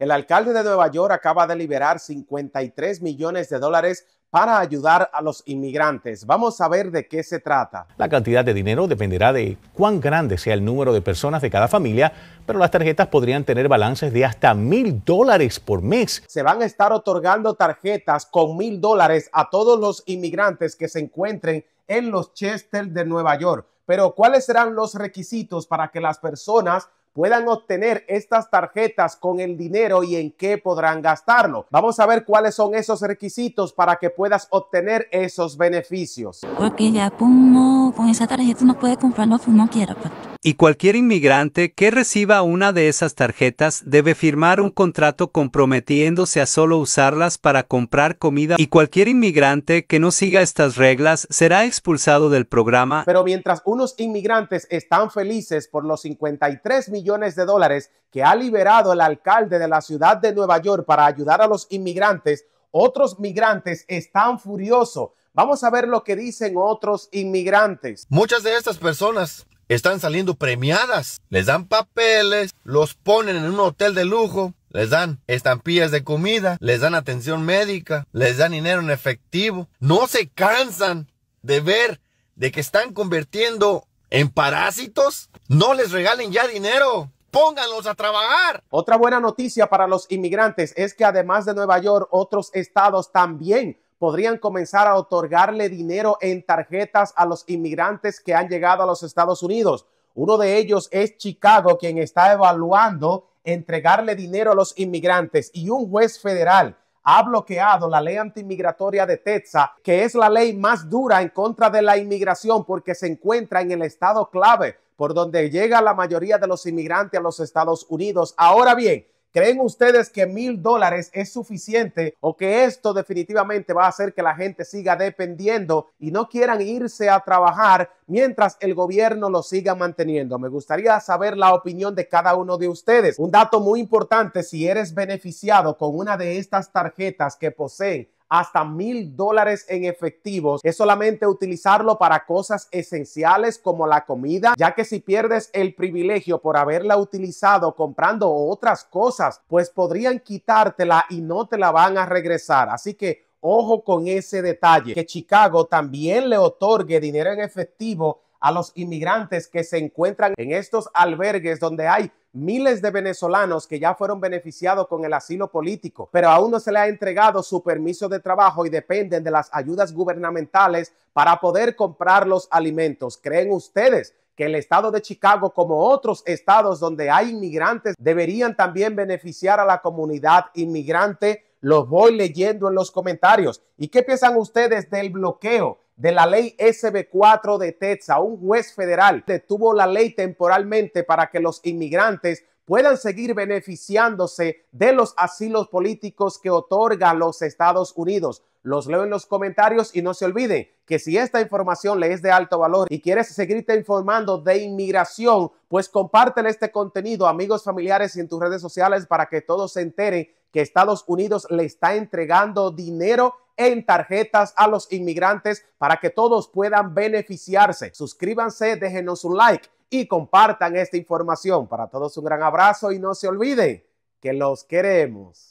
El alcalde de Nueva York acaba de liberar 53 millones de dólares para ayudar a los inmigrantes. Vamos a ver de qué se trata. La cantidad de dinero dependerá de cuán grande sea el número de personas de cada familia, pero las tarjetas podrían tener balances de hasta mil dólares por mes. Se van a estar otorgando tarjetas con mil dólares a todos los inmigrantes que se encuentren en los Chester de Nueva York. Pero ¿cuáles serán los requisitos para que las personas puedan obtener estas tarjetas con el dinero y en qué podrán gastarlo. Vamos a ver cuáles son esos requisitos para que puedas obtener esos beneficios. Porque ya, pues, con esa tarjeta no puede comprar lo que pues y cualquier inmigrante que reciba una de esas tarjetas debe firmar un contrato comprometiéndose a solo usarlas para comprar comida y cualquier inmigrante que no siga estas reglas será expulsado del programa. Pero mientras unos inmigrantes están felices por los 53 millones de dólares que ha liberado el alcalde de la ciudad de Nueva York para ayudar a los inmigrantes, otros migrantes están furiosos. Vamos a ver lo que dicen otros inmigrantes. Muchas de estas personas están saliendo premiadas. Les dan papeles, los ponen en un hotel de lujo, les dan estampillas de comida, les dan atención médica, les dan dinero en efectivo. No se cansan de ver de que están convirtiendo en parásitos. No les regalen ya dinero. Pónganlos a trabajar. Otra buena noticia para los inmigrantes es que además de Nueva York, otros estados también podrían comenzar a otorgarle dinero en tarjetas a los inmigrantes que han llegado a los Estados Unidos. Uno de ellos es Chicago, quien está evaluando entregarle dinero a los inmigrantes y un juez federal ha bloqueado la ley antimigratoria de Texas, que es la ley más dura en contra de la inmigración porque se encuentra en el estado clave por donde llega la mayoría de los inmigrantes a los Estados Unidos. Ahora bien, ¿Creen ustedes que mil dólares es suficiente o que esto definitivamente va a hacer que la gente siga dependiendo y no quieran irse a trabajar mientras el gobierno lo siga manteniendo? Me gustaría saber la opinión de cada uno de ustedes. Un dato muy importante, si eres beneficiado con una de estas tarjetas que poseen hasta mil dólares en efectivos. Es solamente utilizarlo para cosas esenciales como la comida, ya que si pierdes el privilegio por haberla utilizado comprando otras cosas, pues podrían quitártela y no te la van a regresar. Así que ojo con ese detalle, que Chicago también le otorgue dinero en efectivo a los inmigrantes que se encuentran en estos albergues donde hay miles de venezolanos que ya fueron beneficiados con el asilo político, pero aún no se le ha entregado su permiso de trabajo y dependen de las ayudas gubernamentales para poder comprar los alimentos. ¿Creen ustedes que el estado de Chicago, como otros estados donde hay inmigrantes, deberían también beneficiar a la comunidad inmigrante? Los voy leyendo en los comentarios. ¿Y qué piensan ustedes del bloqueo de la ley SB4 de Texas. Un juez federal detuvo la ley temporalmente para que los inmigrantes puedan seguir beneficiándose de los asilos políticos que otorga los Estados Unidos. Los leo en los comentarios y no se olviden que si esta información le es de alto valor y quieres seguirte informando de inmigración, pues comparten este contenido amigos, familiares y en tus redes sociales para que todos se enteren que Estados Unidos le está entregando dinero en tarjetas a los inmigrantes para que todos puedan beneficiarse. Suscríbanse, déjenos un like y compartan esta información. Para todos un gran abrazo y no se olvide que los queremos.